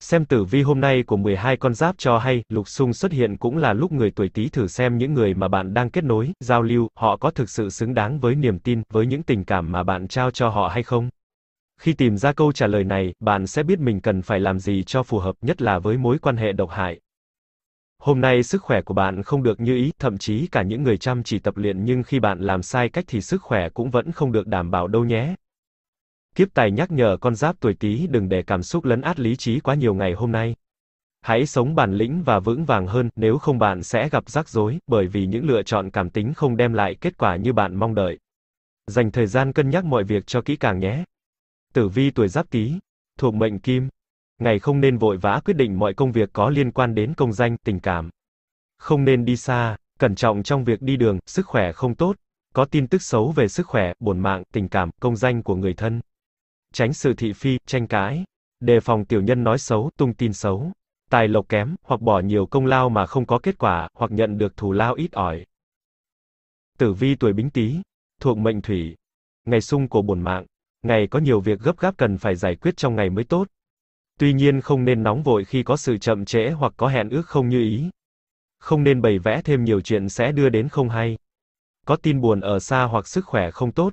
Xem tử vi hôm nay của 12 con giáp cho hay, lục xung xuất hiện cũng là lúc người tuổi Tý thử xem những người mà bạn đang kết nối, giao lưu, họ có thực sự xứng đáng với niềm tin, với những tình cảm mà bạn trao cho họ hay không. Khi tìm ra câu trả lời này, bạn sẽ biết mình cần phải làm gì cho phù hợp, nhất là với mối quan hệ độc hại. Hôm nay sức khỏe của bạn không được như ý, thậm chí cả những người chăm chỉ tập luyện nhưng khi bạn làm sai cách thì sức khỏe cũng vẫn không được đảm bảo đâu nhé. Kiếp tài nhắc nhở con giáp tuổi Tý đừng để cảm xúc lấn át lý trí quá nhiều ngày hôm nay. Hãy sống bản lĩnh và vững vàng hơn, nếu không bạn sẽ gặp rắc rối, bởi vì những lựa chọn cảm tính không đem lại kết quả như bạn mong đợi. Dành thời gian cân nhắc mọi việc cho kỹ càng nhé. Tử vi tuổi Giáp Tý, thuộc mệnh Kim. Ngày không nên vội vã quyết định mọi công việc có liên quan đến công danh, tình cảm. Không nên đi xa, cẩn trọng trong việc đi đường, sức khỏe không tốt, có tin tức xấu về sức khỏe, buồn mạng, tình cảm, công danh của người thân tránh sự thị phi, tranh cãi, đề phòng tiểu nhân nói xấu, tung tin xấu, tài lộc kém, hoặc bỏ nhiều công lao mà không có kết quả, hoặc nhận được thù lao ít ỏi. Tử vi tuổi Bính Tý, thuộc mệnh thủy, ngày sung của bổn mạng, ngày có nhiều việc gấp gáp cần phải giải quyết trong ngày mới tốt. Tuy nhiên không nên nóng vội khi có sự chậm trễ hoặc có hẹn ước không như ý. Không nên bày vẽ thêm nhiều chuyện sẽ đưa đến không hay. Có tin buồn ở xa hoặc sức khỏe không tốt.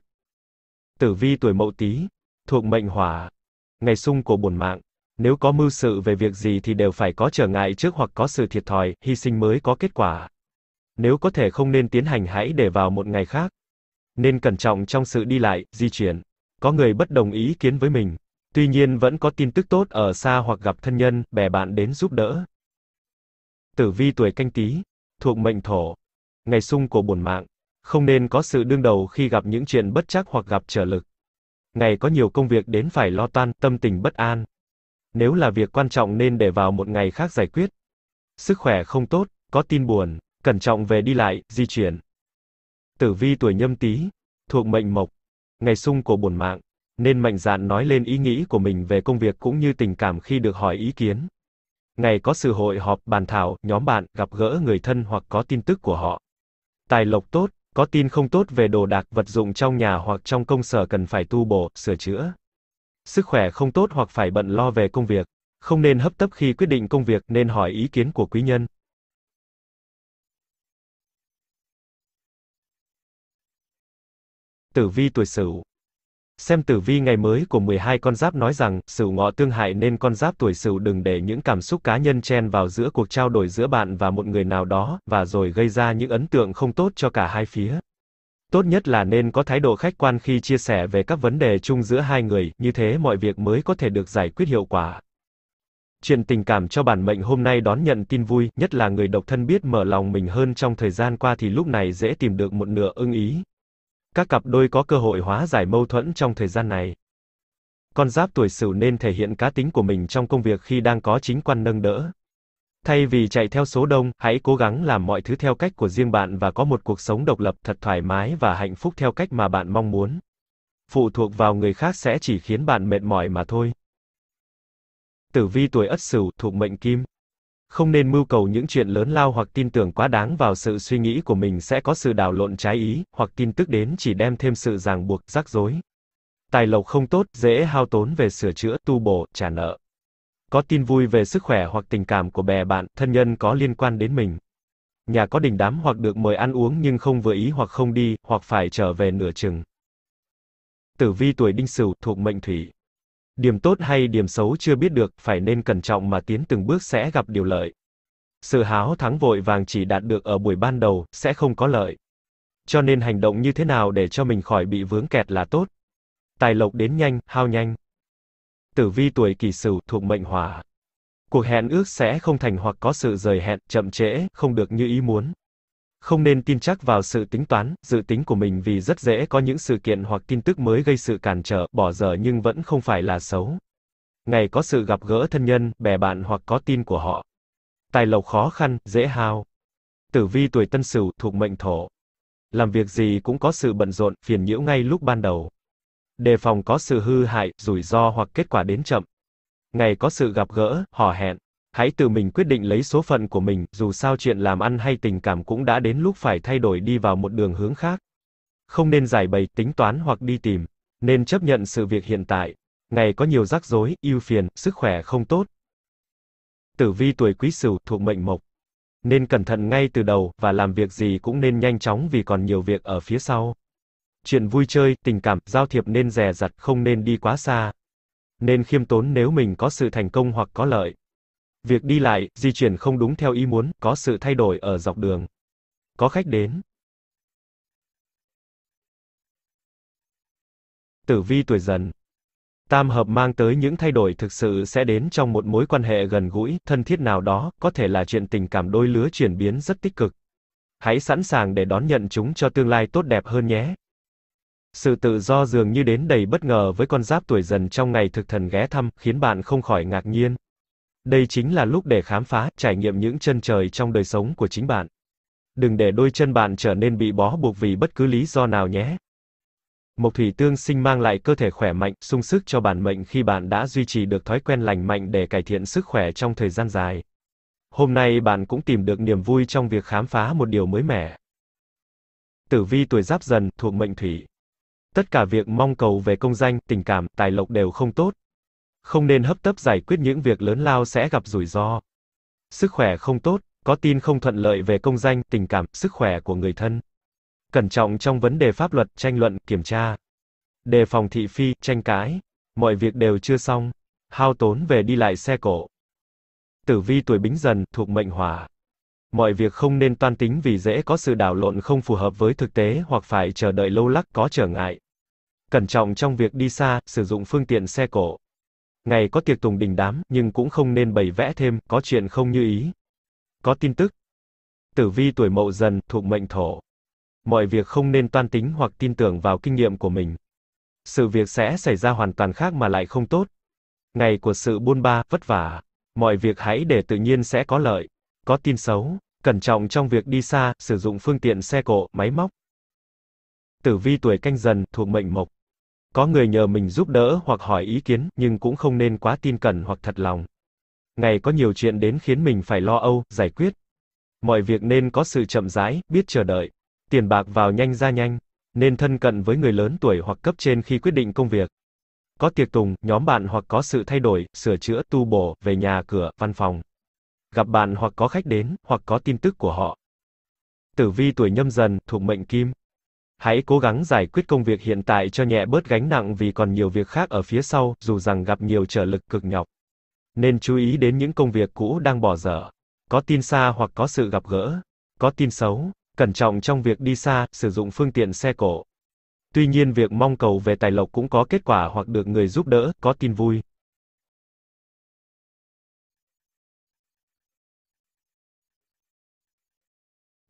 Tử vi tuổi Mậu Tý, thuộc mệnh hỏa. Ngày sung của bổn mạng, nếu có mưu sự về việc gì thì đều phải có trở ngại trước hoặc có sự thiệt thòi, hy sinh mới có kết quả. Nếu có thể không nên tiến hành hãy để vào một ngày khác. Nên cẩn trọng trong sự đi lại, di chuyển. Có người bất đồng ý kiến với mình, tuy nhiên vẫn có tin tức tốt ở xa hoặc gặp thân nhân, bè bạn đến giúp đỡ. Tử vi tuổi canh tí, thuộc mệnh thổ. Ngày sung của bổn mạng, không nên có sự đương đầu khi gặp những chuyện bất chắc hoặc gặp trở lực ngày có nhiều công việc đến phải lo toan, tâm tình bất an. Nếu là việc quan trọng nên để vào một ngày khác giải quyết. Sức khỏe không tốt, có tin buồn, cẩn trọng về đi lại, di chuyển. Tử vi tuổi nhâm tý, thuộc mệnh mộc, ngày sung của bổn mạng, nên mạnh dạn nói lên ý nghĩ của mình về công việc cũng như tình cảm khi được hỏi ý kiến. Ngày có sự hội họp, bàn thảo, nhóm bạn, gặp gỡ người thân hoặc có tin tức của họ. Tài lộc tốt, có tin không tốt về đồ đạc, vật dụng trong nhà hoặc trong công sở cần phải tu bổ, sửa chữa. Sức khỏe không tốt hoặc phải bận lo về công việc. Không nên hấp tấp khi quyết định công việc, nên hỏi ý kiến của quý nhân. Tử vi tuổi Sửu Xem tử vi ngày mới của 12 con giáp nói rằng, sửu ngọ tương hại nên con giáp tuổi sửu đừng để những cảm xúc cá nhân chen vào giữa cuộc trao đổi giữa bạn và một người nào đó, và rồi gây ra những ấn tượng không tốt cho cả hai phía. Tốt nhất là nên có thái độ khách quan khi chia sẻ về các vấn đề chung giữa hai người, như thế mọi việc mới có thể được giải quyết hiệu quả. Chuyện tình cảm cho bản mệnh hôm nay đón nhận tin vui, nhất là người độc thân biết mở lòng mình hơn trong thời gian qua thì lúc này dễ tìm được một nửa ưng ý, các cặp đôi có cơ hội hóa giải mâu thuẫn trong thời gian này. Con giáp tuổi Sửu nên thể hiện cá tính của mình trong công việc khi đang có chính quan nâng đỡ. Thay vì chạy theo số đông, hãy cố gắng làm mọi thứ theo cách của riêng bạn và có một cuộc sống độc lập thật thoải mái và hạnh phúc theo cách mà bạn mong muốn. Phụ thuộc vào người khác sẽ chỉ khiến bạn mệt mỏi mà thôi. Tử vi tuổi Ất Sửu thuộc mệnh Kim không nên mưu cầu những chuyện lớn lao hoặc tin tưởng quá đáng vào sự suy nghĩ của mình sẽ có sự đảo lộn trái ý, hoặc tin tức đến chỉ đem thêm sự ràng buộc, rắc rối. Tài lộc không tốt, dễ hao tốn về sửa chữa, tu bổ, trả nợ. Có tin vui về sức khỏe hoặc tình cảm của bè bạn, thân nhân có liên quan đến mình. Nhà có đình đám hoặc được mời ăn uống nhưng không vừa ý hoặc không đi, hoặc phải trở về nửa chừng. Tử vi tuổi đinh sửu thuộc mệnh thủy, Điểm tốt hay điểm xấu chưa biết được, phải nên cẩn trọng mà tiến từng bước sẽ gặp điều lợi. Sự háo thắng vội vàng chỉ đạt được ở buổi ban đầu, sẽ không có lợi. Cho nên hành động như thế nào để cho mình khỏi bị vướng kẹt là tốt. Tài lộc đến nhanh, hao nhanh. Tử vi tuổi kỷ sửu thuộc mệnh hỏa. Cuộc hẹn ước sẽ không thành hoặc có sự rời hẹn, chậm trễ, không được như ý muốn. Không nên tin chắc vào sự tính toán, dự tính của mình vì rất dễ có những sự kiện hoặc tin tức mới gây sự cản trở, bỏ dở nhưng vẫn không phải là xấu. Ngày có sự gặp gỡ thân nhân, bè bạn hoặc có tin của họ. Tài lộc khó khăn, dễ hao. Tử vi tuổi Tân Sửu thuộc mệnh Thổ. Làm việc gì cũng có sự bận rộn, phiền nhiễu ngay lúc ban đầu. Đề phòng có sự hư hại, rủi ro hoặc kết quả đến chậm. Ngày có sự gặp gỡ, hò hẹn hãy tự mình quyết định lấy số phận của mình, dù sao chuyện làm ăn hay tình cảm cũng đã đến lúc phải thay đổi đi vào một đường hướng khác. Không nên giải bày, tính toán hoặc đi tìm, nên chấp nhận sự việc hiện tại. Ngày có nhiều rắc rối, ưu phiền, sức khỏe không tốt. Tử vi tuổi Quý Sửu thuộc mệnh Mộc, nên cẩn thận ngay từ đầu và làm việc gì cũng nên nhanh chóng vì còn nhiều việc ở phía sau. Chuyện vui chơi, tình cảm, giao thiệp nên dè dặt, không nên đi quá xa. Nên khiêm tốn nếu mình có sự thành công hoặc có lợi. Việc đi lại, di chuyển không đúng theo ý muốn, có sự thay đổi ở dọc đường. Có khách đến. Tử vi tuổi dần. Tam hợp mang tới những thay đổi thực sự sẽ đến trong một mối quan hệ gần gũi, thân thiết nào đó, có thể là chuyện tình cảm đôi lứa chuyển biến rất tích cực. Hãy sẵn sàng để đón nhận chúng cho tương lai tốt đẹp hơn nhé. Sự tự do dường như đến đầy bất ngờ với con giáp tuổi dần trong ngày thực thần ghé thăm, khiến bạn không khỏi ngạc nhiên. Đây chính là lúc để khám phá, trải nghiệm những chân trời trong đời sống của chính bạn. Đừng để đôi chân bạn trở nên bị bó buộc vì bất cứ lý do nào nhé. Mộc thủy tương sinh mang lại cơ thể khỏe mạnh, sung sức cho bản mệnh khi bạn đã duy trì được thói quen lành mạnh để cải thiện sức khỏe trong thời gian dài. Hôm nay bạn cũng tìm được niềm vui trong việc khám phá một điều mới mẻ. Tử vi tuổi giáp dần thuộc mệnh thủy. Tất cả việc mong cầu về công danh, tình cảm, tài lộc đều không tốt, không nên hấp tấp giải quyết những việc lớn lao sẽ gặp rủi ro. Sức khỏe không tốt, có tin không thuận lợi về công danh, tình cảm, sức khỏe của người thân. Cẩn trọng trong vấn đề pháp luật, tranh luận, kiểm tra. Đề phòng thị phi, tranh cãi. Mọi việc đều chưa xong. Hao tốn về đi lại xe cộ. Tử vi tuổi bính dần, thuộc mệnh hỏa. Mọi việc không nên toan tính vì dễ có sự đảo lộn không phù hợp với thực tế hoặc phải chờ đợi lâu lắc có trở ngại. Cẩn trọng trong việc đi xa, sử dụng phương tiện xe cộ ngày có tiệc tùng đình đám, nhưng cũng không nên bày vẽ thêm, có chuyện không như ý. Có tin tức. Tử vi tuổi mậu dần, thuộc mệnh thổ. Mọi việc không nên toan tính hoặc tin tưởng vào kinh nghiệm của mình. Sự việc sẽ xảy ra hoàn toàn khác mà lại không tốt. Ngày của sự buôn ba, vất vả. Mọi việc hãy để tự nhiên sẽ có lợi. Có tin xấu, cẩn trọng trong việc đi xa, sử dụng phương tiện xe cộ, máy móc. Tử vi tuổi canh dần, thuộc mệnh mộc. Có người nhờ mình giúp đỡ hoặc hỏi ý kiến, nhưng cũng không nên quá tin cẩn hoặc thật lòng. Ngày có nhiều chuyện đến khiến mình phải lo âu, giải quyết. Mọi việc nên có sự chậm rãi, biết chờ đợi. Tiền bạc vào nhanh ra nhanh, nên thân cận với người lớn tuổi hoặc cấp trên khi quyết định công việc. Có tiệc tùng, nhóm bạn hoặc có sự thay đổi, sửa chữa, tu bổ, về nhà cửa, văn phòng. Gặp bạn hoặc có khách đến, hoặc có tin tức của họ. Tử vi tuổi nhâm dần, thuộc mệnh kim, Hãy cố gắng giải quyết công việc hiện tại cho nhẹ bớt gánh nặng vì còn nhiều việc khác ở phía sau, dù rằng gặp nhiều trở lực cực nhọc. Nên chú ý đến những công việc cũ đang bỏ dở. Có tin xa hoặc có sự gặp gỡ. Có tin xấu. Cẩn trọng trong việc đi xa, sử dụng phương tiện xe cổ. Tuy nhiên việc mong cầu về tài lộc cũng có kết quả hoặc được người giúp đỡ, có tin vui.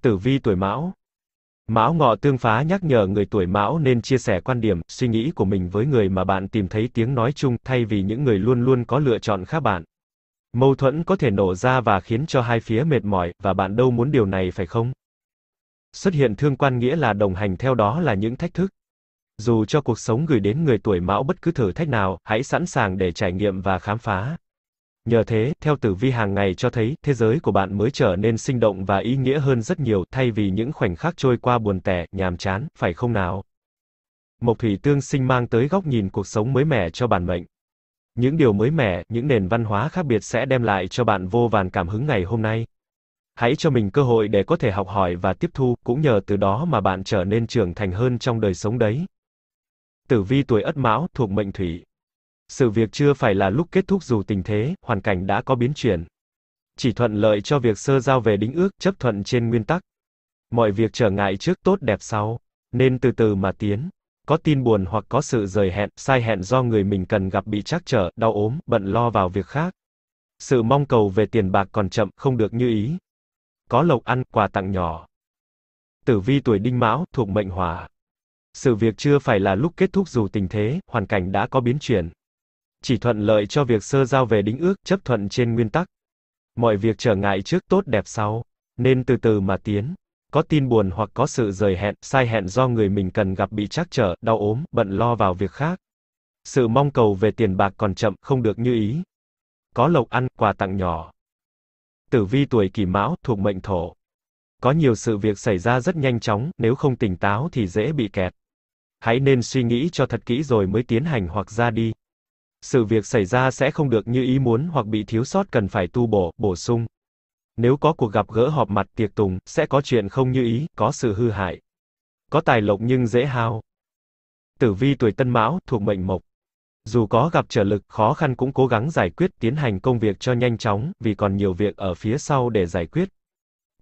Tử vi tuổi Mão Mão ngọ tương phá nhắc nhở người tuổi Mão nên chia sẻ quan điểm, suy nghĩ của mình với người mà bạn tìm thấy tiếng nói chung, thay vì những người luôn luôn có lựa chọn khác bạn. Mâu thuẫn có thể nổ ra và khiến cho hai phía mệt mỏi, và bạn đâu muốn điều này phải không? Xuất hiện thương quan nghĩa là đồng hành theo đó là những thách thức. Dù cho cuộc sống gửi đến người tuổi Mão bất cứ thử thách nào, hãy sẵn sàng để trải nghiệm và khám phá. Nhờ thế, theo tử vi hàng ngày cho thấy, thế giới của bạn mới trở nên sinh động và ý nghĩa hơn rất nhiều, thay vì những khoảnh khắc trôi qua buồn tẻ, nhàm chán, phải không nào? Mộc thủy tương sinh mang tới góc nhìn cuộc sống mới mẻ cho bản mệnh. Những điều mới mẻ, những nền văn hóa khác biệt sẽ đem lại cho bạn vô vàn cảm hứng ngày hôm nay. Hãy cho mình cơ hội để có thể học hỏi và tiếp thu, cũng nhờ từ đó mà bạn trở nên trưởng thành hơn trong đời sống đấy. Tử vi tuổi Ất Mão thuộc mệnh Thủy, sự việc chưa phải là lúc kết thúc dù tình thế, hoàn cảnh đã có biến chuyển. Chỉ thuận lợi cho việc sơ giao về đính ước, chấp thuận trên nguyên tắc. Mọi việc trở ngại trước tốt đẹp sau, nên từ từ mà tiến. Có tin buồn hoặc có sự rời hẹn, sai hẹn do người mình cần gặp bị trắc trở, đau ốm, bận lo vào việc khác. Sự mong cầu về tiền bạc còn chậm, không được như ý. Có lộc ăn, quà tặng nhỏ. Tử vi tuổi đinh mão, thuộc mệnh hỏa. Sự việc chưa phải là lúc kết thúc dù tình thế, hoàn cảnh đã có biến chuyển chỉ thuận lợi cho việc sơ giao về đính ước, chấp thuận trên nguyên tắc. Mọi việc trở ngại trước tốt đẹp sau, nên từ từ mà tiến. Có tin buồn hoặc có sự rời hẹn, sai hẹn do người mình cần gặp bị trắc trở, đau ốm, bận lo vào việc khác. Sự mong cầu về tiền bạc còn chậm, không được như ý. Có lộc ăn, quà tặng nhỏ. Tử vi tuổi kỷ mão, thuộc mệnh thổ. Có nhiều sự việc xảy ra rất nhanh chóng, nếu không tỉnh táo thì dễ bị kẹt. Hãy nên suy nghĩ cho thật kỹ rồi mới tiến hành hoặc ra đi sự việc xảy ra sẽ không được như ý muốn hoặc bị thiếu sót cần phải tu bổ, bổ sung. Nếu có cuộc gặp gỡ họp mặt tiệc tùng, sẽ có chuyện không như ý, có sự hư hại. Có tài lộc nhưng dễ hao. Tử vi tuổi Tân Mão, thuộc mệnh mộc. Dù có gặp trở lực, khó khăn cũng cố gắng giải quyết, tiến hành công việc cho nhanh chóng, vì còn nhiều việc ở phía sau để giải quyết.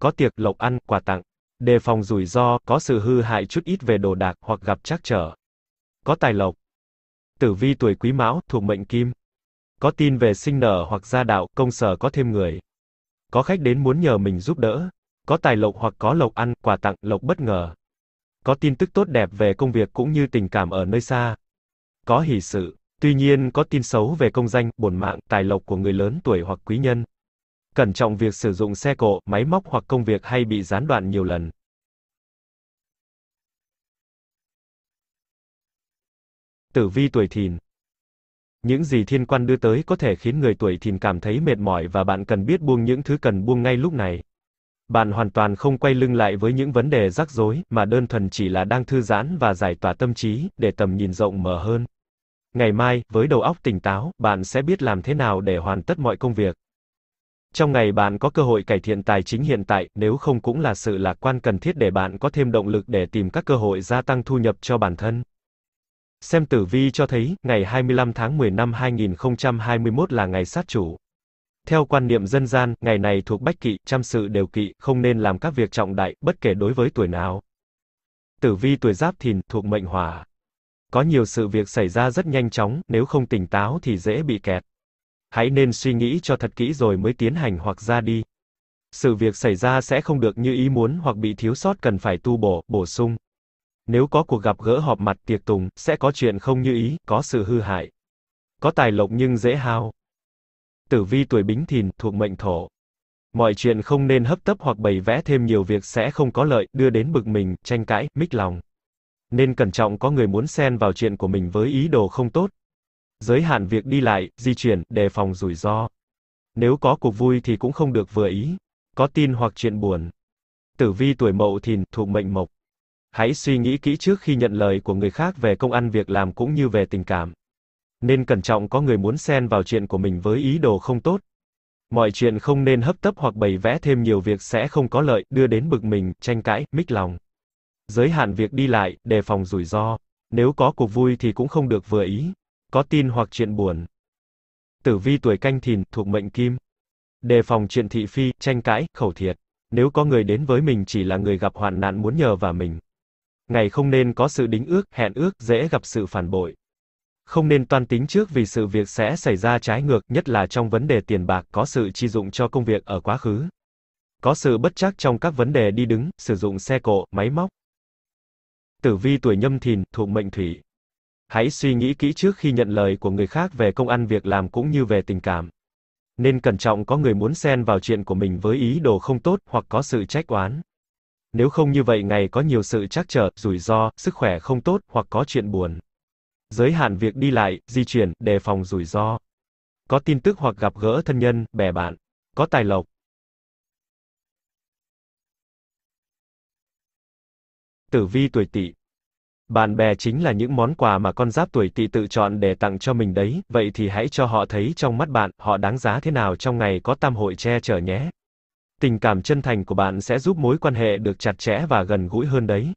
Có tiệc, lộc ăn, quà tặng. Đề phòng rủi ro, có sự hư hại chút ít về đồ đạc hoặc gặp trắc trở. Có tài lộc, Tử vi tuổi Quý Mão, thuộc mệnh Kim. Có tin về sinh nở hoặc gia đạo, công sở có thêm người. Có khách đến muốn nhờ mình giúp đỡ. Có tài lộc hoặc có lộc ăn, quà tặng, lộc bất ngờ. Có tin tức tốt đẹp về công việc cũng như tình cảm ở nơi xa. Có hỷ sự, tuy nhiên có tin xấu về công danh, bổn mạng, tài lộc của người lớn tuổi hoặc quý nhân. Cẩn trọng việc sử dụng xe cộ, máy móc hoặc công việc hay bị gián đoạn nhiều lần. Tử vi tuổi thìn Những gì thiên quan đưa tới có thể khiến người tuổi thìn cảm thấy mệt mỏi và bạn cần biết buông những thứ cần buông ngay lúc này. Bạn hoàn toàn không quay lưng lại với những vấn đề rắc rối, mà đơn thuần chỉ là đang thư giãn và giải tỏa tâm trí, để tầm nhìn rộng mở hơn. Ngày mai, với đầu óc tỉnh táo, bạn sẽ biết làm thế nào để hoàn tất mọi công việc. Trong ngày bạn có cơ hội cải thiện tài chính hiện tại, nếu không cũng là sự lạc quan cần thiết để bạn có thêm động lực để tìm các cơ hội gia tăng thu nhập cho bản thân. Xem tử vi cho thấy, ngày 25 tháng 10 năm 2021 là ngày sát chủ. Theo quan niệm dân gian, ngày này thuộc bách kỵ, trăm sự đều kỵ, không nên làm các việc trọng đại, bất kể đối với tuổi nào. Tử vi tuổi giáp thìn, thuộc mệnh hỏa. Có nhiều sự việc xảy ra rất nhanh chóng, nếu không tỉnh táo thì dễ bị kẹt. Hãy nên suy nghĩ cho thật kỹ rồi mới tiến hành hoặc ra đi. Sự việc xảy ra sẽ không được như ý muốn hoặc bị thiếu sót cần phải tu bổ, bổ sung. Nếu có cuộc gặp gỡ họp mặt tiệc tùng, sẽ có chuyện không như ý, có sự hư hại. Có tài lộc nhưng dễ hao. Tử vi tuổi bính thìn, thuộc mệnh thổ. Mọi chuyện không nên hấp tấp hoặc bày vẽ thêm nhiều việc sẽ không có lợi, đưa đến bực mình, tranh cãi, mích lòng. Nên cẩn trọng có người muốn xen vào chuyện của mình với ý đồ không tốt. Giới hạn việc đi lại, di chuyển, đề phòng rủi ro. Nếu có cuộc vui thì cũng không được vừa ý. Có tin hoặc chuyện buồn. Tử vi tuổi mậu thìn, thuộc mệnh mộc. Hãy suy nghĩ kỹ trước khi nhận lời của người khác về công ăn việc làm cũng như về tình cảm. Nên cẩn trọng có người muốn xen vào chuyện của mình với ý đồ không tốt. Mọi chuyện không nên hấp tấp hoặc bày vẽ thêm nhiều việc sẽ không có lợi, đưa đến bực mình, tranh cãi, mích lòng. Giới hạn việc đi lại, đề phòng rủi ro. Nếu có cuộc vui thì cũng không được vừa ý. Có tin hoặc chuyện buồn. Tử vi tuổi canh thìn, thuộc mệnh kim. Đề phòng chuyện thị phi, tranh cãi, khẩu thiệt. Nếu có người đến với mình chỉ là người gặp hoạn nạn muốn nhờ vào mình, ngày không nên có sự đính ước, hẹn ước, dễ gặp sự phản bội. Không nên toan tính trước vì sự việc sẽ xảy ra trái ngược, nhất là trong vấn đề tiền bạc, có sự chi dụng cho công việc ở quá khứ. Có sự bất chắc trong các vấn đề đi đứng, sử dụng xe cộ, máy móc. Tử vi tuổi nhâm thìn, thuộc mệnh thủy. Hãy suy nghĩ kỹ trước khi nhận lời của người khác về công ăn việc làm cũng như về tình cảm. Nên cẩn trọng có người muốn xen vào chuyện của mình với ý đồ không tốt hoặc có sự trách oán nếu không như vậy ngày có nhiều sự trắc trở, rủi ro, sức khỏe không tốt hoặc có chuyện buồn. Giới hạn việc đi lại, di chuyển, đề phòng rủi ro. Có tin tức hoặc gặp gỡ thân nhân, bè bạn. Có tài lộc. Tử vi tuổi tỵ. Bạn bè chính là những món quà mà con giáp tuổi tỵ tự chọn để tặng cho mình đấy, vậy thì hãy cho họ thấy trong mắt bạn, họ đáng giá thế nào trong ngày có tam hội che chở nhé. Tình cảm chân thành của bạn sẽ giúp mối quan hệ được chặt chẽ và gần gũi hơn đấy.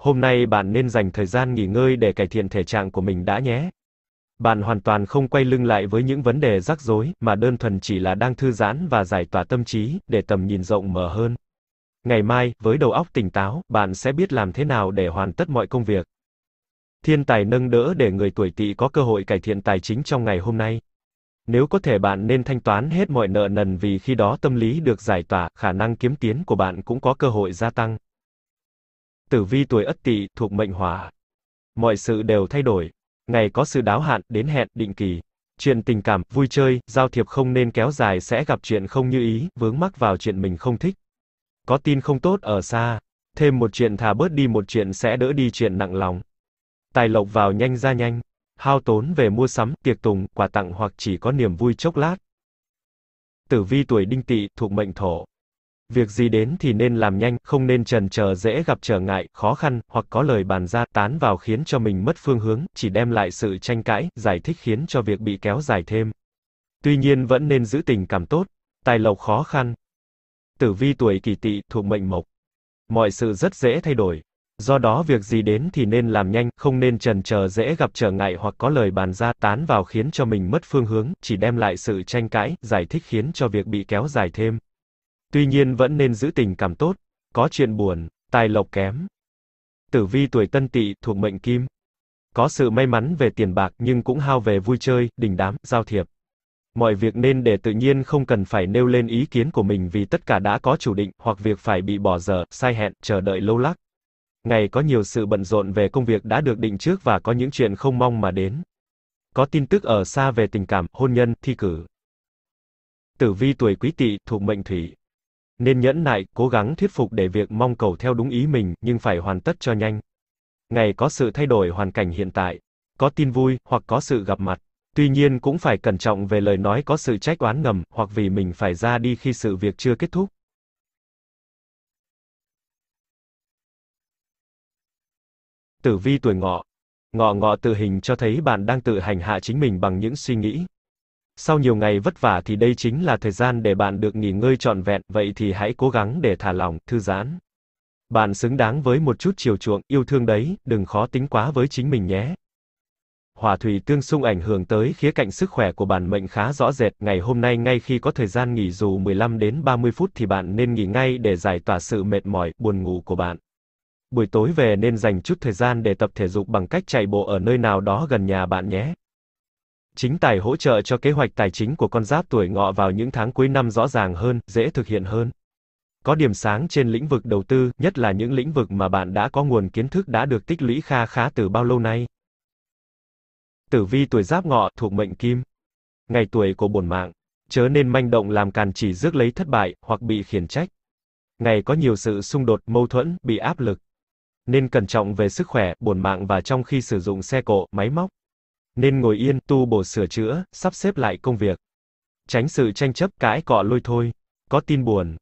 Hôm nay bạn nên dành thời gian nghỉ ngơi để cải thiện thể trạng của mình đã nhé. Bạn hoàn toàn không quay lưng lại với những vấn đề rắc rối mà đơn thuần chỉ là đang thư giãn và giải tỏa tâm trí để tầm nhìn rộng mở hơn. Ngày mai, với đầu óc tỉnh táo, bạn sẽ biết làm thế nào để hoàn tất mọi công việc. Thiên tài nâng đỡ để người tuổi Tỵ có cơ hội cải thiện tài chính trong ngày hôm nay. Nếu có thể bạn nên thanh toán hết mọi nợ nần vì khi đó tâm lý được giải tỏa, khả năng kiếm tiến của bạn cũng có cơ hội gia tăng. Tử vi tuổi Ất Tỵ thuộc mệnh Hỏa. Mọi sự đều thay đổi, ngày có sự đáo hạn, đến hẹn định kỳ. Chuyện tình cảm, vui chơi, giao thiệp không nên kéo dài sẽ gặp chuyện không như ý, vướng mắc vào chuyện mình không thích. Có tin không tốt ở xa, thêm một chuyện thà bớt đi một chuyện sẽ đỡ đi chuyện nặng lòng. Tài lộc vào nhanh ra nhanh hao tốn về mua sắm, tiệc tùng, quà tặng hoặc chỉ có niềm vui chốc lát. Tử vi tuổi đinh tỵ thuộc mệnh thổ. Việc gì đến thì nên làm nhanh, không nên trần chờ dễ gặp trở ngại, khó khăn, hoặc có lời bàn ra, tán vào khiến cho mình mất phương hướng, chỉ đem lại sự tranh cãi, giải thích khiến cho việc bị kéo dài thêm. Tuy nhiên vẫn nên giữ tình cảm tốt, tài lộc khó khăn. Tử vi tuổi kỷ tỵ thuộc mệnh mộc. Mọi sự rất dễ thay đổi, Do đó việc gì đến thì nên làm nhanh, không nên trần chờ dễ gặp trở ngại hoặc có lời bàn ra tán vào khiến cho mình mất phương hướng, chỉ đem lại sự tranh cãi, giải thích khiến cho việc bị kéo dài thêm. Tuy nhiên vẫn nên giữ tình cảm tốt, có chuyện buồn, tài lộc kém. Tử vi tuổi tân tỵ thuộc mệnh kim. Có sự may mắn về tiền bạc nhưng cũng hao về vui chơi, đình đám, giao thiệp. Mọi việc nên để tự nhiên không cần phải nêu lên ý kiến của mình vì tất cả đã có chủ định, hoặc việc phải bị bỏ dở, sai hẹn, chờ đợi lâu lắc ngày có nhiều sự bận rộn về công việc đã được định trước và có những chuyện không mong mà đến. Có tin tức ở xa về tình cảm, hôn nhân, thi cử. Tử vi tuổi Quý Tỵ thuộc mệnh Thủy. Nên nhẫn nại, cố gắng thuyết phục để việc mong cầu theo đúng ý mình, nhưng phải hoàn tất cho nhanh. Ngày có sự thay đổi hoàn cảnh hiện tại, có tin vui hoặc có sự gặp mặt. Tuy nhiên cũng phải cẩn trọng về lời nói có sự trách oán ngầm, hoặc vì mình phải ra đi khi sự việc chưa kết thúc. Tử vi tuổi ngọ. Ngọ ngọ tự hình cho thấy bạn đang tự hành hạ chính mình bằng những suy nghĩ. Sau nhiều ngày vất vả thì đây chính là thời gian để bạn được nghỉ ngơi trọn vẹn, vậy thì hãy cố gắng để thả lỏng, thư giãn. Bạn xứng đáng với một chút chiều chuộng, yêu thương đấy, đừng khó tính quá với chính mình nhé. Hỏa thủy tương xung ảnh hưởng tới khía cạnh sức khỏe của bản mệnh khá rõ rệt, ngày hôm nay ngay khi có thời gian nghỉ dù 15 đến 30 phút thì bạn nên nghỉ ngay để giải tỏa sự mệt mỏi, buồn ngủ của bạn. Buổi tối về nên dành chút thời gian để tập thể dục bằng cách chạy bộ ở nơi nào đó gần nhà bạn nhé. Chính tài hỗ trợ cho kế hoạch tài chính của con giáp tuổi ngọ vào những tháng cuối năm rõ ràng hơn, dễ thực hiện hơn. Có điểm sáng trên lĩnh vực đầu tư, nhất là những lĩnh vực mà bạn đã có nguồn kiến thức đã được tích lũy kha khá từ bao lâu nay. Tử vi tuổi giáp ngọ thuộc mệnh kim. Ngày tuổi của bổn mạng. Chớ nên manh động làm càn chỉ rước lấy thất bại, hoặc bị khiển trách. Ngày có nhiều sự xung đột, mâu thuẫn, bị áp lực nên cẩn trọng về sức khỏe, bổn mạng và trong khi sử dụng xe cộ, máy móc. Nên ngồi yên, tu bổ sửa chữa, sắp xếp lại công việc. Tránh sự tranh chấp cãi cọ lôi thôi. Có tin buồn.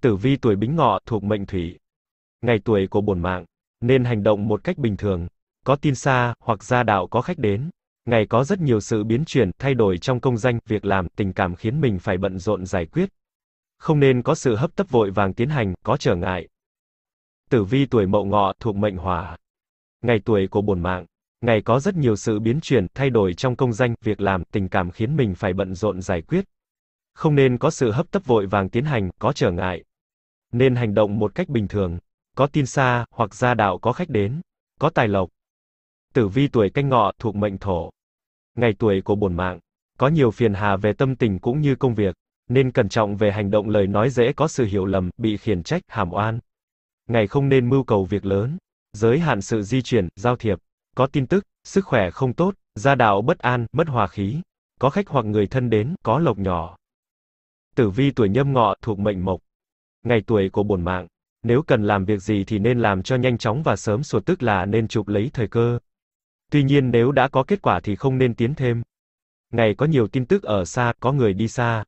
Tử vi tuổi Bính Ngọ thuộc mệnh Thủy. Ngày tuổi của bổn mạng nên hành động một cách bình thường, có tin xa hoặc gia đạo có khách đến. Ngày có rất nhiều sự biến chuyển, thay đổi trong công danh, việc làm, tình cảm khiến mình phải bận rộn giải quyết. Không nên có sự hấp tấp vội vàng tiến hành, có trở ngại, Tử vi tuổi mậu ngọ thuộc mệnh hỏa. Ngày tuổi của bổn mạng. Ngày có rất nhiều sự biến chuyển, thay đổi trong công danh, việc làm, tình cảm khiến mình phải bận rộn giải quyết. Không nên có sự hấp tấp vội vàng tiến hành, có trở ngại. Nên hành động một cách bình thường. Có tin xa, hoặc gia đạo có khách đến. Có tài lộc. Tử vi tuổi canh ngọ thuộc mệnh thổ. Ngày tuổi của bổn mạng. Có nhiều phiền hà về tâm tình cũng như công việc. Nên cẩn trọng về hành động lời nói dễ có sự hiểu lầm, bị khiển trách, hàm oan ngày không nên mưu cầu việc lớn, giới hạn sự di chuyển, giao thiệp, có tin tức, sức khỏe không tốt, gia đạo bất an, mất hòa khí, có khách hoặc người thân đến, có lộc nhỏ. Tử vi tuổi nhâm ngọ thuộc mệnh mộc. Ngày tuổi của bổn mạng, nếu cần làm việc gì thì nên làm cho nhanh chóng và sớm sổ tức là nên chụp lấy thời cơ. Tuy nhiên nếu đã có kết quả thì không nên tiến thêm. Ngày có nhiều tin tức ở xa, có người đi xa.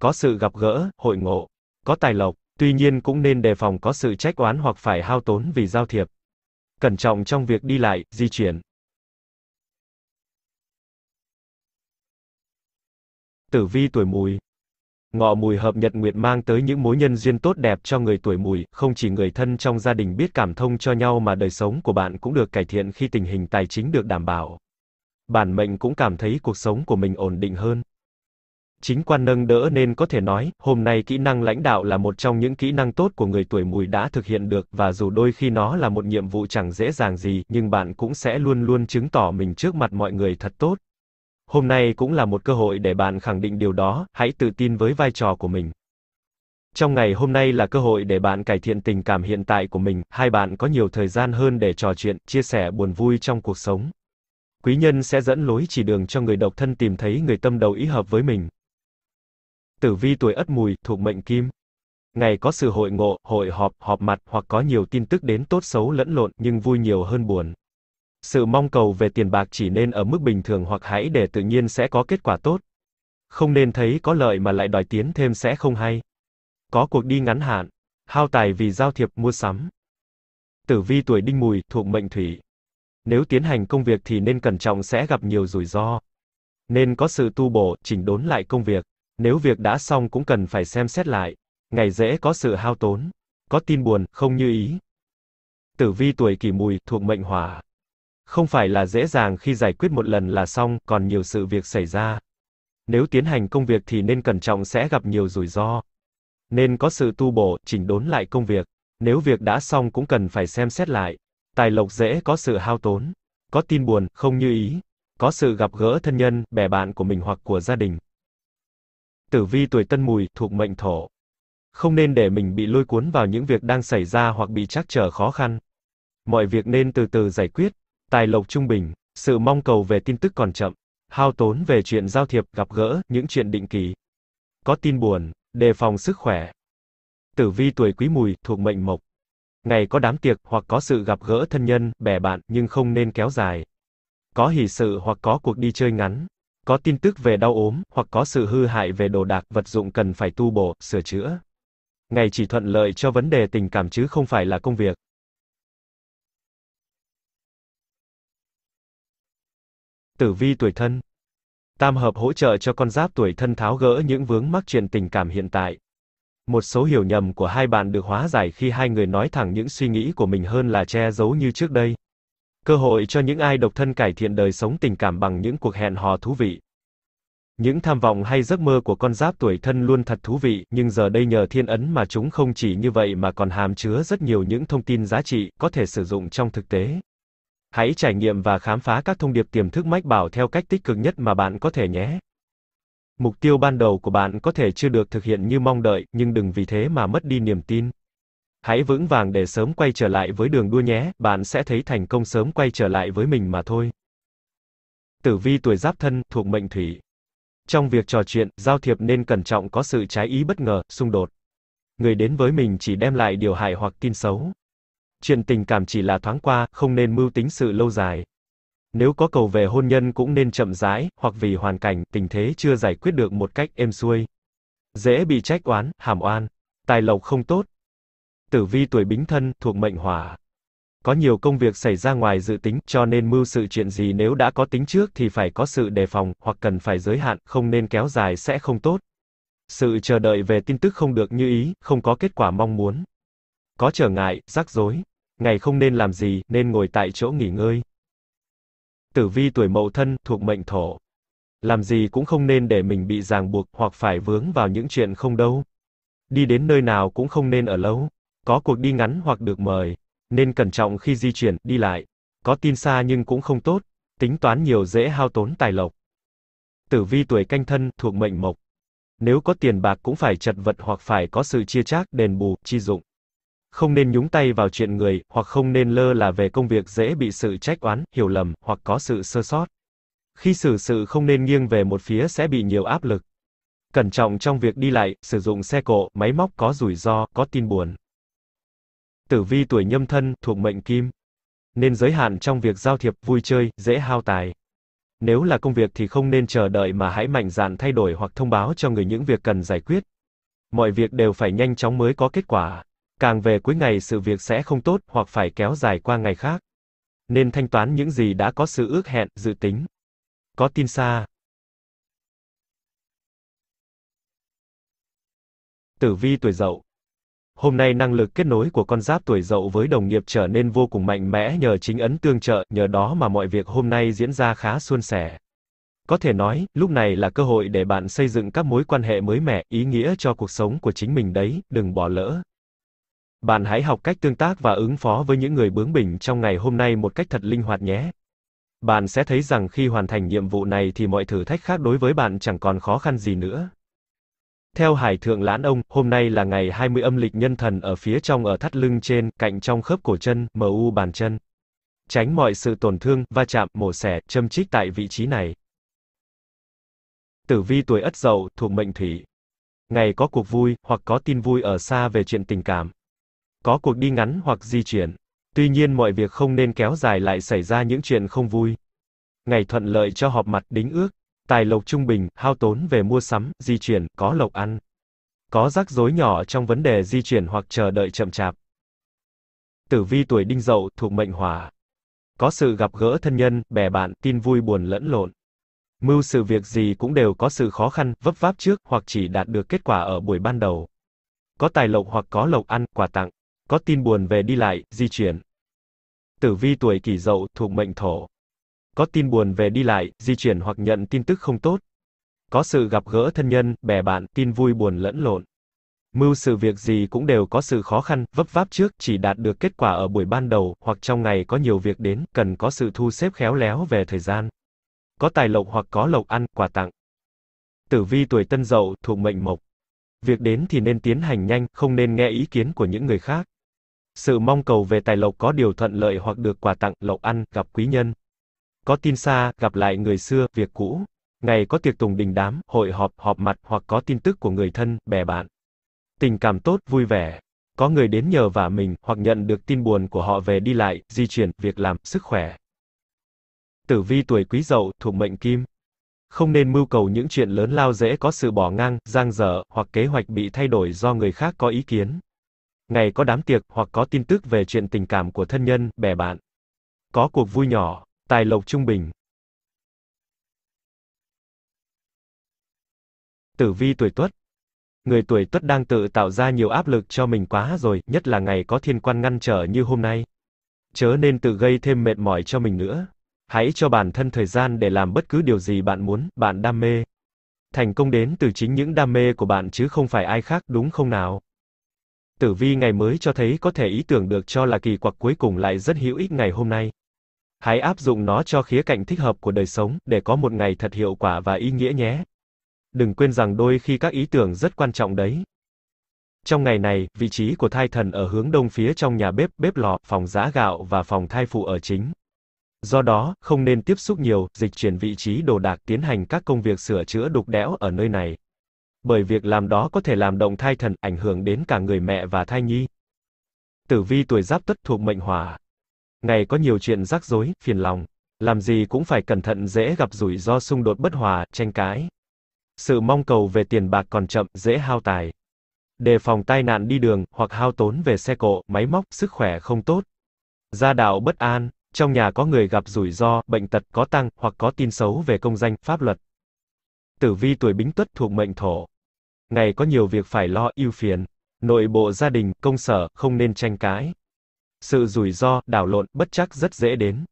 Có sự gặp gỡ, hội ngộ, có tài lộc, Tuy nhiên cũng nên đề phòng có sự trách oán hoặc phải hao tốn vì giao thiệp. Cẩn trọng trong việc đi lại, di chuyển. Tử vi tuổi mùi Ngọ mùi hợp nhật nguyệt mang tới những mối nhân duyên tốt đẹp cho người tuổi mùi, không chỉ người thân trong gia đình biết cảm thông cho nhau mà đời sống của bạn cũng được cải thiện khi tình hình tài chính được đảm bảo. Bản mệnh cũng cảm thấy cuộc sống của mình ổn định hơn chính quan nâng đỡ nên có thể nói, hôm nay kỹ năng lãnh đạo là một trong những kỹ năng tốt của người tuổi mùi đã thực hiện được, và dù đôi khi nó là một nhiệm vụ chẳng dễ dàng gì, nhưng bạn cũng sẽ luôn luôn chứng tỏ mình trước mặt mọi người thật tốt. Hôm nay cũng là một cơ hội để bạn khẳng định điều đó, hãy tự tin với vai trò của mình. Trong ngày hôm nay là cơ hội để bạn cải thiện tình cảm hiện tại của mình, hai bạn có nhiều thời gian hơn để trò chuyện, chia sẻ buồn vui trong cuộc sống. Quý nhân sẽ dẫn lối chỉ đường cho người độc thân tìm thấy người tâm đầu ý hợp với mình. Tử vi tuổi Ất Mùi, thuộc mệnh Kim. Ngày có sự hội ngộ, hội họp, họp mặt hoặc có nhiều tin tức đến tốt xấu lẫn lộn nhưng vui nhiều hơn buồn. Sự mong cầu về tiền bạc chỉ nên ở mức bình thường hoặc hãy để tự nhiên sẽ có kết quả tốt. Không nên thấy có lợi mà lại đòi tiến thêm sẽ không hay. Có cuộc đi ngắn hạn, hao tài vì giao thiệp mua sắm. Tử vi tuổi Đinh Mùi thuộc mệnh Thủy. Nếu tiến hành công việc thì nên cẩn trọng sẽ gặp nhiều rủi ro. Nên có sự tu bổ, chỉnh đốn lại công việc. Nếu việc đã xong cũng cần phải xem xét lại. Ngày dễ có sự hao tốn, có tin buồn, không như ý. Tử vi tuổi kỷ mùi, thuộc mệnh hỏa. Không phải là dễ dàng khi giải quyết một lần là xong, còn nhiều sự việc xảy ra. Nếu tiến hành công việc thì nên cẩn trọng sẽ gặp nhiều rủi ro. Nên có sự tu bổ, chỉnh đốn lại công việc. Nếu việc đã xong cũng cần phải xem xét lại. Tài lộc dễ có sự hao tốn, có tin buồn, không như ý, có sự gặp gỡ thân nhân, bè bạn của mình hoặc của gia đình. Tử vi tuổi Tân Mùi thuộc mệnh Thổ. Không nên để mình bị lôi cuốn vào những việc đang xảy ra hoặc bị trắc trở khó khăn. Mọi việc nên từ từ giải quyết, tài lộc trung bình, sự mong cầu về tin tức còn chậm, hao tốn về chuyện giao thiệp, gặp gỡ, những chuyện định kỳ. Có tin buồn, đề phòng sức khỏe. Tử vi tuổi Quý Mùi thuộc mệnh Mộc. Ngày có đám tiệc hoặc có sự gặp gỡ thân nhân, bè bạn nhưng không nên kéo dài. Có hỷ sự hoặc có cuộc đi chơi ngắn có tin tức về đau ốm, hoặc có sự hư hại về đồ đạc, vật dụng cần phải tu bổ, sửa chữa. Ngày chỉ thuận lợi cho vấn đề tình cảm chứ không phải là công việc. Tử vi tuổi thân Tam hợp hỗ trợ cho con giáp tuổi thân tháo gỡ những vướng mắc chuyện tình cảm hiện tại. Một số hiểu nhầm của hai bạn được hóa giải khi hai người nói thẳng những suy nghĩ của mình hơn là che giấu như trước đây cơ hội cho những ai độc thân cải thiện đời sống tình cảm bằng những cuộc hẹn hò thú vị. Những tham vọng hay giấc mơ của con giáp tuổi thân luôn thật thú vị, nhưng giờ đây nhờ thiên ấn mà chúng không chỉ như vậy mà còn hàm chứa rất nhiều những thông tin giá trị có thể sử dụng trong thực tế. Hãy trải nghiệm và khám phá các thông điệp tiềm thức mách bảo theo cách tích cực nhất mà bạn có thể nhé. Mục tiêu ban đầu của bạn có thể chưa được thực hiện như mong đợi, nhưng đừng vì thế mà mất đi niềm tin. Hãy vững vàng để sớm quay trở lại với đường đua nhé, bạn sẽ thấy thành công sớm quay trở lại với mình mà thôi. Tử vi tuổi giáp thân, thuộc mệnh thủy. Trong việc trò chuyện, giao thiệp nên cẩn trọng có sự trái ý bất ngờ, xung đột. Người đến với mình chỉ đem lại điều hại hoặc tin xấu. Chuyện tình cảm chỉ là thoáng qua, không nên mưu tính sự lâu dài. Nếu có cầu về hôn nhân cũng nên chậm rãi, hoặc vì hoàn cảnh, tình thế chưa giải quyết được một cách êm xuôi. Dễ bị trách oán, hàm oan. Tài lộc không tốt, tử vi tuổi bính thân, thuộc mệnh hỏa. Có nhiều công việc xảy ra ngoài dự tính, cho nên mưu sự chuyện gì nếu đã có tính trước thì phải có sự đề phòng, hoặc cần phải giới hạn, không nên kéo dài sẽ không tốt. Sự chờ đợi về tin tức không được như ý, không có kết quả mong muốn. Có trở ngại, rắc rối. Ngày không nên làm gì, nên ngồi tại chỗ nghỉ ngơi. Tử vi tuổi mậu thân, thuộc mệnh thổ. Làm gì cũng không nên để mình bị ràng buộc, hoặc phải vướng vào những chuyện không đâu. Đi đến nơi nào cũng không nên ở lâu có cuộc đi ngắn hoặc được mời, nên cẩn trọng khi di chuyển, đi lại. Có tin xa nhưng cũng không tốt, tính toán nhiều dễ hao tốn tài lộc. Tử vi tuổi canh thân thuộc mệnh mộc. Nếu có tiền bạc cũng phải chật vật hoặc phải có sự chia chác, đền bù, chi dụng. Không nên nhúng tay vào chuyện người, hoặc không nên lơ là về công việc dễ bị sự trách oán, hiểu lầm, hoặc có sự sơ sót. Khi xử sự không nên nghiêng về một phía sẽ bị nhiều áp lực. Cẩn trọng trong việc đi lại, sử dụng xe cộ, máy móc có rủi ro, có tin buồn tử vi tuổi nhâm thân, thuộc mệnh kim. Nên giới hạn trong việc giao thiệp, vui chơi, dễ hao tài. Nếu là công việc thì không nên chờ đợi mà hãy mạnh dạn thay đổi hoặc thông báo cho người những việc cần giải quyết. Mọi việc đều phải nhanh chóng mới có kết quả. Càng về cuối ngày sự việc sẽ không tốt hoặc phải kéo dài qua ngày khác. Nên thanh toán những gì đã có sự ước hẹn, dự tính. Có tin xa. Tử vi tuổi dậu hôm nay năng lực kết nối của con giáp tuổi dậu với đồng nghiệp trở nên vô cùng mạnh mẽ nhờ chính ấn tương trợ, nhờ đó mà mọi việc hôm nay diễn ra khá suôn sẻ. Có thể nói, lúc này là cơ hội để bạn xây dựng các mối quan hệ mới mẻ, ý nghĩa cho cuộc sống của chính mình đấy, đừng bỏ lỡ. Bạn hãy học cách tương tác và ứng phó với những người bướng bỉnh trong ngày hôm nay một cách thật linh hoạt nhé. Bạn sẽ thấy rằng khi hoàn thành nhiệm vụ này thì mọi thử thách khác đối với bạn chẳng còn khó khăn gì nữa. Theo Hải Thượng Lãn Ông, hôm nay là ngày 20 âm lịch nhân thần ở phía trong ở thắt lưng trên, cạnh trong khớp cổ chân, MU bàn chân. Tránh mọi sự tổn thương, va chạm, mổ xẻ, châm chích tại vị trí này. Tử vi tuổi Ất Dậu, thuộc mệnh Thủy. Ngày có cuộc vui, hoặc có tin vui ở xa về chuyện tình cảm. Có cuộc đi ngắn hoặc di chuyển. Tuy nhiên mọi việc không nên kéo dài lại xảy ra những chuyện không vui. Ngày thuận lợi cho họp mặt đính ước. Tài lộc trung bình, hao tốn về mua sắm, di chuyển, có lộc ăn. Có rắc rối nhỏ trong vấn đề di chuyển hoặc chờ đợi chậm chạp. Tử vi tuổi đinh dậu thuộc mệnh hỏa. Có sự gặp gỡ thân nhân, bè bạn, tin vui buồn lẫn lộn. Mưu sự việc gì cũng đều có sự khó khăn, vấp váp trước, hoặc chỉ đạt được kết quả ở buổi ban đầu. Có tài lộc hoặc có lộc ăn, quà tặng. Có tin buồn về đi lại, di chuyển. Tử vi tuổi kỷ dậu thuộc mệnh thổ có tin buồn về đi lại, di chuyển hoặc nhận tin tức không tốt. Có sự gặp gỡ thân nhân, bè bạn, tin vui buồn lẫn lộn. Mưu sự việc gì cũng đều có sự khó khăn, vấp váp trước, chỉ đạt được kết quả ở buổi ban đầu, hoặc trong ngày có nhiều việc đến, cần có sự thu xếp khéo léo về thời gian. Có tài lộc hoặc có lộc ăn, quà tặng. Tử vi tuổi tân dậu, thuộc mệnh mộc. Việc đến thì nên tiến hành nhanh, không nên nghe ý kiến của những người khác. Sự mong cầu về tài lộc có điều thuận lợi hoặc được quà tặng, lộc ăn, gặp quý nhân có tin xa, gặp lại người xưa, việc cũ. Ngày có tiệc tùng đình đám, hội họp, họp mặt hoặc có tin tức của người thân, bè bạn. Tình cảm tốt, vui vẻ. Có người đến nhờ vả mình, hoặc nhận được tin buồn của họ về đi lại, di chuyển, việc làm, sức khỏe. Tử vi tuổi quý dậu, thuộc mệnh kim. Không nên mưu cầu những chuyện lớn lao dễ có sự bỏ ngang, giang dở, hoặc kế hoạch bị thay đổi do người khác có ý kiến. Ngày có đám tiệc, hoặc có tin tức về chuyện tình cảm của thân nhân, bè bạn. Có cuộc vui nhỏ, Tài lộc trung bình. Tử vi tuổi Tuất. Người tuổi Tuất đang tự tạo ra nhiều áp lực cho mình quá rồi, nhất là ngày có thiên quan ngăn trở như hôm nay. Chớ nên tự gây thêm mệt mỏi cho mình nữa. Hãy cho bản thân thời gian để làm bất cứ điều gì bạn muốn, bạn đam mê. Thành công đến từ chính những đam mê của bạn chứ không phải ai khác, đúng không nào? Tử vi ngày mới cho thấy có thể ý tưởng được cho là kỳ quặc cuối cùng lại rất hữu ích ngày hôm nay. Hãy áp dụng nó cho khía cạnh thích hợp của đời sống để có một ngày thật hiệu quả và ý nghĩa nhé. Đừng quên rằng đôi khi các ý tưởng rất quan trọng đấy. Trong ngày này, vị trí của thai thần ở hướng đông phía trong nhà bếp, bếp lò, phòng giã gạo và phòng thai phụ ở chính. Do đó, không nên tiếp xúc nhiều, dịch chuyển vị trí đồ đạc tiến hành các công việc sửa chữa đục đẽo ở nơi này. Bởi việc làm đó có thể làm động thai thần, ảnh hưởng đến cả người mẹ và thai nhi. Tử vi tuổi giáp tuất thuộc mệnh hỏa, Ngày có nhiều chuyện rắc rối, phiền lòng. Làm gì cũng phải cẩn thận dễ gặp rủi ro xung đột bất hòa, tranh cãi. Sự mong cầu về tiền bạc còn chậm, dễ hao tài. Đề phòng tai nạn đi đường, hoặc hao tốn về xe cộ, máy móc, sức khỏe không tốt. Gia đạo bất an, trong nhà có người gặp rủi ro, bệnh tật, có tăng, hoặc có tin xấu về công danh, pháp luật. Tử vi tuổi bính tuất thuộc mệnh thổ. Ngày có nhiều việc phải lo, ưu phiền. Nội bộ gia đình, công sở, không nên tranh cãi sự rủi ro, đảo lộn, bất chắc rất dễ đến.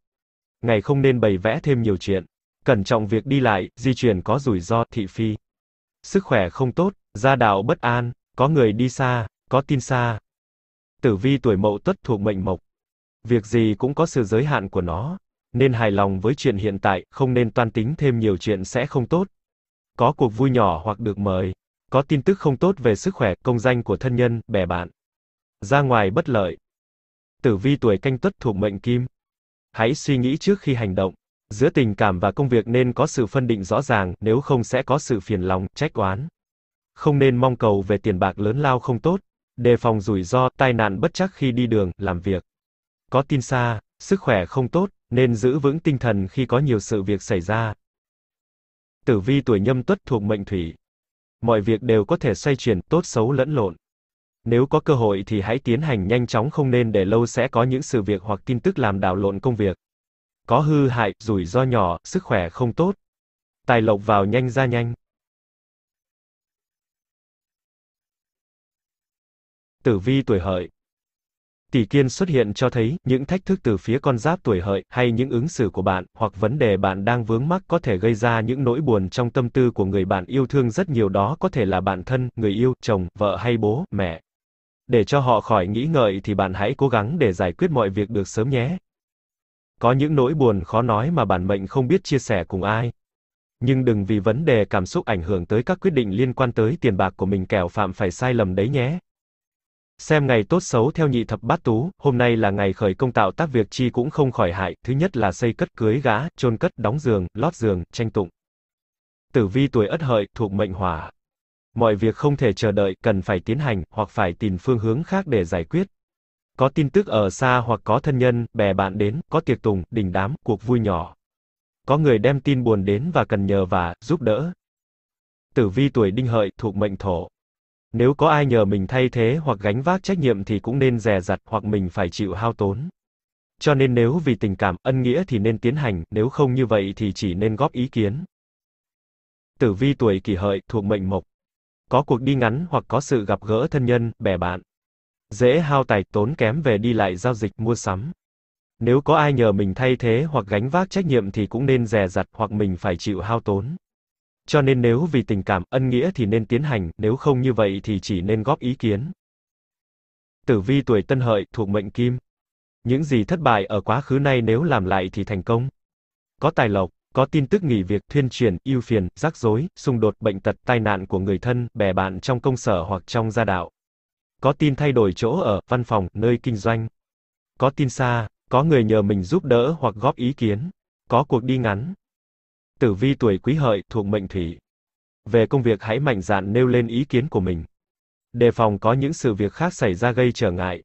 Ngày không nên bày vẽ thêm nhiều chuyện. Cẩn trọng việc đi lại, di chuyển có rủi ro, thị phi. Sức khỏe không tốt, gia đạo bất an, có người đi xa, có tin xa. Tử vi tuổi mậu tuất thuộc mệnh mộc. Việc gì cũng có sự giới hạn của nó, nên hài lòng với chuyện hiện tại, không nên toan tính thêm nhiều chuyện sẽ không tốt. Có cuộc vui nhỏ hoặc được mời, có tin tức không tốt về sức khỏe, công danh của thân nhân, bè bạn. Ra ngoài bất lợi, Tử vi tuổi canh tuất thuộc mệnh kim. Hãy suy nghĩ trước khi hành động. Giữa tình cảm và công việc nên có sự phân định rõ ràng, nếu không sẽ có sự phiền lòng, trách oán. Không nên mong cầu về tiền bạc lớn lao không tốt, đề phòng rủi ro, tai nạn bất chắc khi đi đường, làm việc. Có tin xa, sức khỏe không tốt, nên giữ vững tinh thần khi có nhiều sự việc xảy ra. Tử vi tuổi nhâm tuất thuộc mệnh thủy. Mọi việc đều có thể xoay chuyển, tốt xấu lẫn lộn. Nếu có cơ hội thì hãy tiến hành nhanh chóng không nên để lâu sẽ có những sự việc hoặc tin tức làm đảo lộn công việc. Có hư hại, rủi ro nhỏ, sức khỏe không tốt. Tài lộc vào nhanh ra nhanh. Tử vi tuổi hợi Tỷ kiên xuất hiện cho thấy những thách thức từ phía con giáp tuổi hợi hay những ứng xử của bạn hoặc vấn đề bạn đang vướng mắc có thể gây ra những nỗi buồn trong tâm tư của người bạn yêu thương rất nhiều đó có thể là bạn thân, người yêu, chồng, vợ hay bố, mẹ. Để cho họ khỏi nghĩ ngợi thì bạn hãy cố gắng để giải quyết mọi việc được sớm nhé. Có những nỗi buồn khó nói mà bản mệnh không biết chia sẻ cùng ai. Nhưng đừng vì vấn đề cảm xúc ảnh hưởng tới các quyết định liên quan tới tiền bạc của mình kẻo phạm phải sai lầm đấy nhé. Xem ngày tốt xấu theo nhị thập bát tú, hôm nay là ngày khởi công tạo tác việc chi cũng không khỏi hại, thứ nhất là xây cất cưới gã, chôn cất đóng giường, lót giường, tranh tụng. Tử vi tuổi Ất Hợi, thuộc mệnh Hỏa. Mọi việc không thể chờ đợi, cần phải tiến hành, hoặc phải tìm phương hướng khác để giải quyết. Có tin tức ở xa hoặc có thân nhân, bè bạn đến, có tiệc tùng, đình đám, cuộc vui nhỏ. Có người đem tin buồn đến và cần nhờ và giúp đỡ. Tử vi tuổi đinh hợi, thuộc mệnh thổ. Nếu có ai nhờ mình thay thế hoặc gánh vác trách nhiệm thì cũng nên dè dặt hoặc mình phải chịu hao tốn. Cho nên nếu vì tình cảm, ân nghĩa thì nên tiến hành, nếu không như vậy thì chỉ nên góp ý kiến. Tử vi tuổi kỷ hợi, thuộc mệnh mộc có cuộc đi ngắn hoặc có sự gặp gỡ thân nhân, bè bạn. Dễ hao tài tốn kém về đi lại giao dịch mua sắm. Nếu có ai nhờ mình thay thế hoặc gánh vác trách nhiệm thì cũng nên dè dặt hoặc mình phải chịu hao tốn. Cho nên nếu vì tình cảm, ân nghĩa thì nên tiến hành, nếu không như vậy thì chỉ nên góp ý kiến. Tử vi tuổi Tân Hợi thuộc mệnh Kim. Những gì thất bại ở quá khứ nay nếu làm lại thì thành công. Có tài lộc có tin tức nghỉ việc, thuyên truyền, ưu phiền, rắc rối, xung đột, bệnh tật, tai nạn của người thân, bè bạn trong công sở hoặc trong gia đạo. Có tin thay đổi chỗ ở, văn phòng, nơi kinh doanh. Có tin xa, có người nhờ mình giúp đỡ hoặc góp ý kiến. Có cuộc đi ngắn. Tử vi tuổi quý hợi thuộc mệnh thủy. Về công việc hãy mạnh dạn nêu lên ý kiến của mình. Đề phòng có những sự việc khác xảy ra gây trở ngại.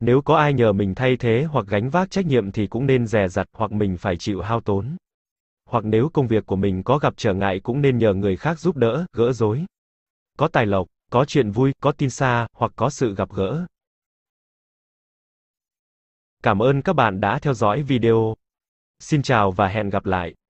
Nếu có ai nhờ mình thay thế hoặc gánh vác trách nhiệm thì cũng nên dè dặt hoặc mình phải chịu hao tốn hoặc nếu công việc của mình có gặp trở ngại cũng nên nhờ người khác giúp đỡ, gỡ rối. Có tài lộc, có chuyện vui, có tin xa, hoặc có sự gặp gỡ. Cảm ơn các bạn đã theo dõi video. Xin chào và hẹn gặp lại.